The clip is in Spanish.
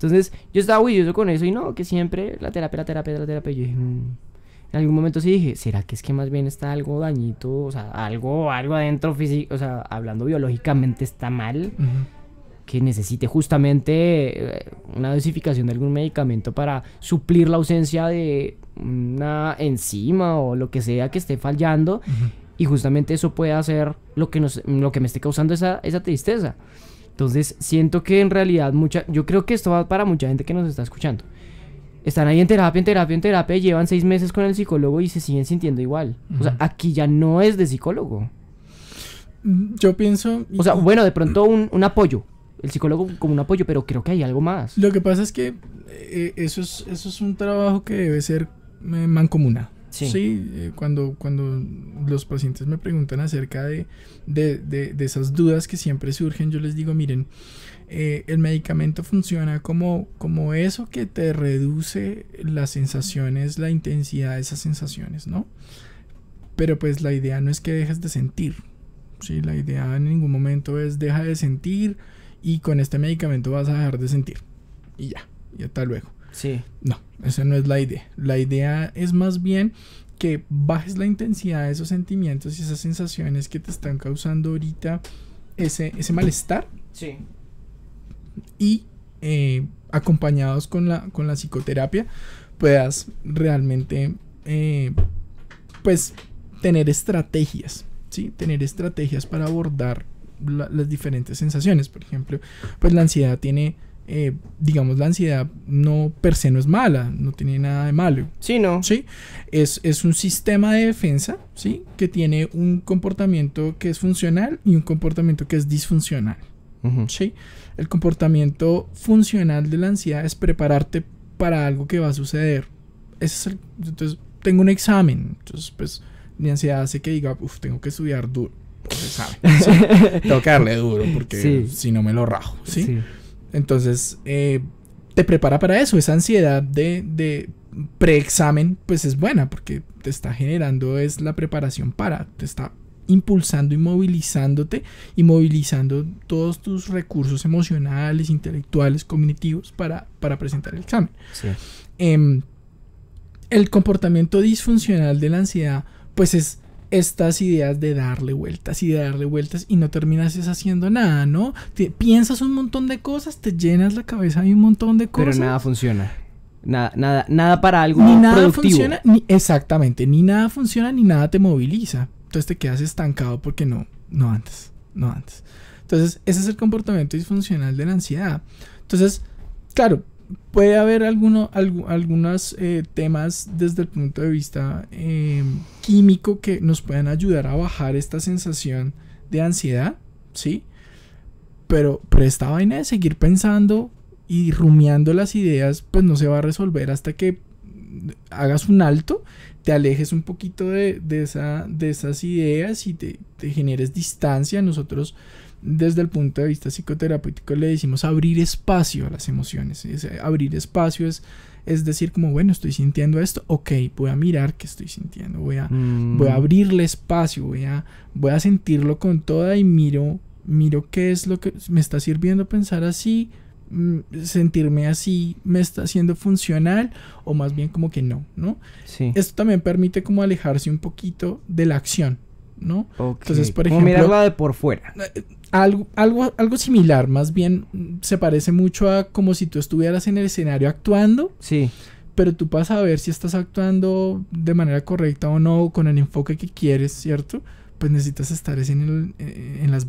Entonces yo estaba huidioso con eso y no, que siempre la terapia, la terapia, la terapia. Yo mm". en algún momento sí dije, ¿será que es que más bien está algo dañito? O sea, algo, algo adentro físico, o sea, hablando biológicamente está mal. Que necesite justamente eh, una dosificación de algún medicamento para suplir la ausencia de una enzima o lo que sea que esté fallando. Y justamente eso puede hacer lo que, nos, lo que me esté causando esa, esa tristeza. Entonces siento que en realidad mucha, yo creo que esto va para mucha gente que nos está escuchando. Están ahí en terapia, en terapia, en terapia, llevan seis meses con el psicólogo y se siguen sintiendo igual. O sea, aquí ya no es de psicólogo. Mm, yo pienso... O sea, bueno, de pronto un, apoyo, el psicólogo como un apoyo, pero creo que hay algo más. Lo que pasa es que eh, eso, es, eso es un trabajo que debe ser eh, mancomunado. Sí, eh, cuando, cuando los pacientes me preguntan acerca de, esas dudas que siempre surgen, yo les digo, miren, eh, el medicamento funciona como, como eso que te reduce las sensaciones, la intensidad de esas sensaciones, ¿no? Pero pues la idea no es que dejes de sentir, ¿sí? La idea en ningún momento es deja de sentir y con este medicamento vas a dejar de sentir. Y ya, ya hasta luego. Sí. No, esa no es la idea. La idea es más bien que bajes la intensidad de esos sentimientos y esas sensaciones que te están causando ahorita ese, ese malestar. Sí. Y eh, acompañados con la, con la psicoterapia puedas realmente eh, pues tener estrategias, ¿sí? Tener estrategias para abordar las diferentes sensaciones. Por ejemplo, pues la ansiedad tiene eh, digamos, la ansiedad no per se no es mala, no tiene nada de malo. Sí, no. Sí, es, es un sistema de defensa, ¿sí? Que tiene un comportamiento que es funcional y un comportamiento que es disfuncional. ¿Sí? El comportamiento funcional de la ansiedad es prepararte para algo que va a suceder. es entonces, tengo un examen, entonces, pues, mi ansiedad hace que diga, uff, tengo que estudiar duro. Pues, tengo que darle duro porque si no me lo rajo, ¿sí? sí entonces, eh, te prepara para eso. Esa ansiedad de, de preexamen, pues es buena porque te está generando, es la preparación para, te está impulsando y movilizándote y movilizando todos tus recursos emocionales, intelectuales, cognitivos para, para presentar el examen. Em, el comportamiento disfuncional de la ansiedad, pues es estas ideas de darle vueltas y de darle vueltas y no terminas haciendo nada, ¿no? piensas un montón de cosas, te llenas la cabeza de un montón de cosas. Pero nada funciona. Nada, nada, nada para algo ni nada funciona, ni, exactamente, ni nada funciona ni nada te moviliza. Entonces te quedas estancado porque no, no antes, no antes. Entonces, ese es el comportamiento disfuncional de la ansiedad. Entonces, claro, puede haber algunos eh, temas desde el punto de vista em, químico que nos puedan ayudar a bajar esta sensación de ansiedad, ¿sí? Pero, pero esta vaina de seguir pensando y rumiando las ideas, pues no se va a resolver hasta que hagas un alto, te alejes un poquito de, de, esa, de esas ideas y te, te generes distancia. Nosotros desde el punto de vista psicoterapéutico le decimos abrir espacio a las emociones. abrir espacio es, decir, como, bueno, estoy sintiendo esto, ok, voy a mirar qué estoy sintiendo, voy a, mm. voy a abrirle espacio, voy a, voy a sentirlo con toda y miro, miro qué es lo que me está sirviendo pensar así, mm, sentirme así me está haciendo funcional o más bien como que no, ¿no? Sí. Esto también permite como alejarse un poquito de la acción, ¿no? Entonces, por ejemplo... de por fuera. Eh, algo, algo, similar, más bien mm, se parece mucho a como si tú estuvieras en el escenario actuando. Sí. Pero tú vas a ver si estás actuando de manera correcta o no, con el enfoque que quieres, ¿cierto? Pues necesitas estar en, eh, en las bandas.